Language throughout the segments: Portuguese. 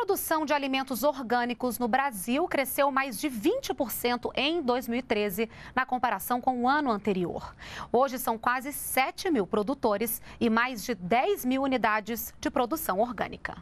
produção de alimentos orgânicos no Brasil cresceu mais de 20% em 2013, na comparação com o ano anterior. Hoje são quase 7 mil produtores e mais de 10 mil unidades de produção orgânica.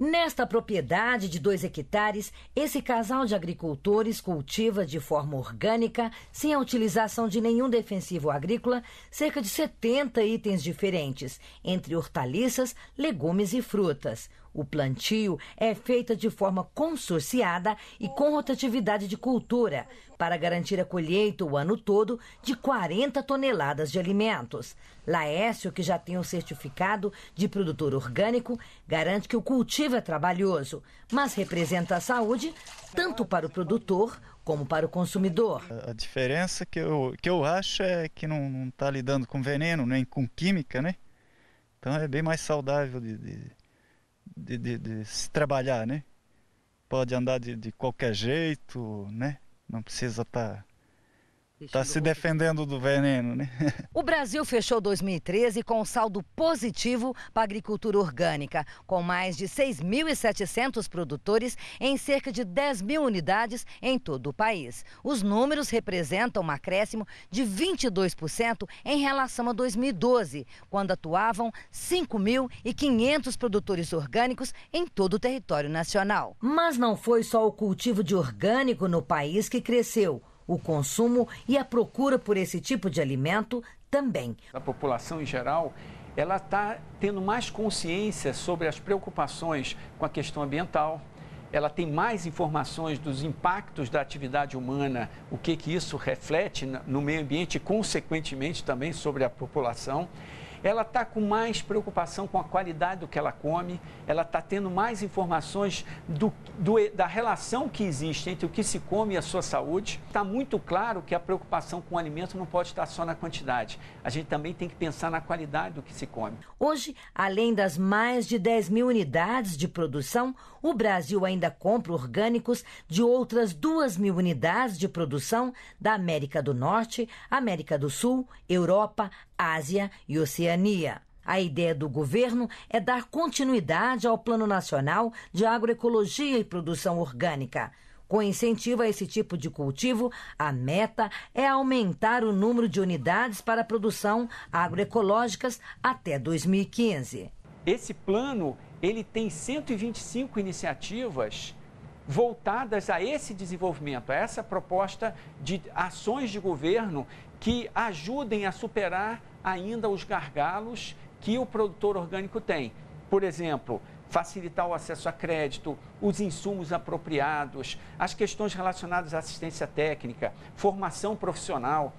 Nesta propriedade de 2 hectares, esse casal de agricultores cultiva de forma orgânica, sem a utilização de nenhum defensivo agrícola, cerca de 70 itens diferentes, entre hortaliças, legumes e frutas. O plantio é feito de forma consorciada e com rotatividade de cultura, para garantir a colheita o ano todo de 40 toneladas de alimentos. Laércio, que já tem o certificado de produtor orgânico, garante que o cultivo é trabalhoso, mas representa a saúde tanto para o produtor como para o consumidor. A diferença que eu, que eu acho é que não está lidando com veneno, nem com química, né? Então é bem mais saudável de, de de, de, de se trabalhar, né? Pode andar de, de qualquer jeito, né? Não precisa estar tá Está se defendendo do veneno, né? O Brasil fechou 2013 com um saldo positivo para a agricultura orgânica, com mais de 6.700 produtores em cerca de 10 mil unidades em todo o país. Os números representam um acréscimo de 22% em relação a 2012, quando atuavam 5.500 produtores orgânicos em todo o território nacional. Mas não foi só o cultivo de orgânico no país que cresceu o consumo e a procura por esse tipo de alimento também. A população em geral, ela está tendo mais consciência sobre as preocupações com a questão ambiental, ela tem mais informações dos impactos da atividade humana, o que, que isso reflete no meio ambiente, consequentemente também sobre a população ela está com mais preocupação com a qualidade do que ela come, ela está tendo mais informações do, do, da relação que existe entre o que se come e a sua saúde. Está muito claro que a preocupação com o alimento não pode estar só na quantidade, a gente também tem que pensar na qualidade do que se come. Hoje, além das mais de 10 mil unidades de produção, o Brasil ainda compra orgânicos de outras 2 mil unidades de produção da América do Norte, América do Sul, Europa, Ásia e Oceania. A ideia do governo é dar continuidade ao Plano Nacional de Agroecologia e Produção Orgânica. Com incentivo a esse tipo de cultivo, a meta é aumentar o número de unidades para produção agroecológicas até 2015. Esse plano ele tem 125 iniciativas voltadas a esse desenvolvimento, a essa proposta de ações de governo que ajudem a superar ainda os gargalos que o produtor orgânico tem. Por exemplo, facilitar o acesso a crédito, os insumos apropriados, as questões relacionadas à assistência técnica, formação profissional.